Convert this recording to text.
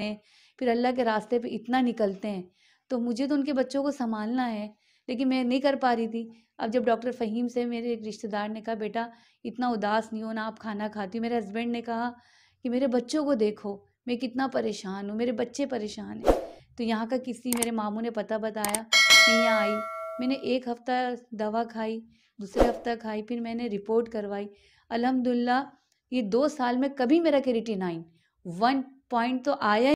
करते हैं फिर अल्लाह के रास्ते पे इतना निकलते हैं तो मुझे तो उनके बच्चों को संभालना है लेकिन मैं नहीं कर पा रही थी अब जब डॉक्टर फ़हीम से मेरे एक रिश्तेदार ने कहा बेटा इतना उदास नहीं हो ना आप खाना खाती हो मेरे हस्बैंड ने कहा कि मेरे बच्चों को देखो मैं कितना परेशान हूँ मेरे बच्चे परेशान हैं तो यहाँ का किसी मेरे मामू ने पता बताया मैं यहाँ आई मैंने एक हफ़्ता दवा खाई दूसरे हफ्ता खाई फिर मैंने रिपोर्ट करवाई अलहमदुल्ला ये दो साल में कभी मेरा केरेटिनाइन वन पॉइंट तो आया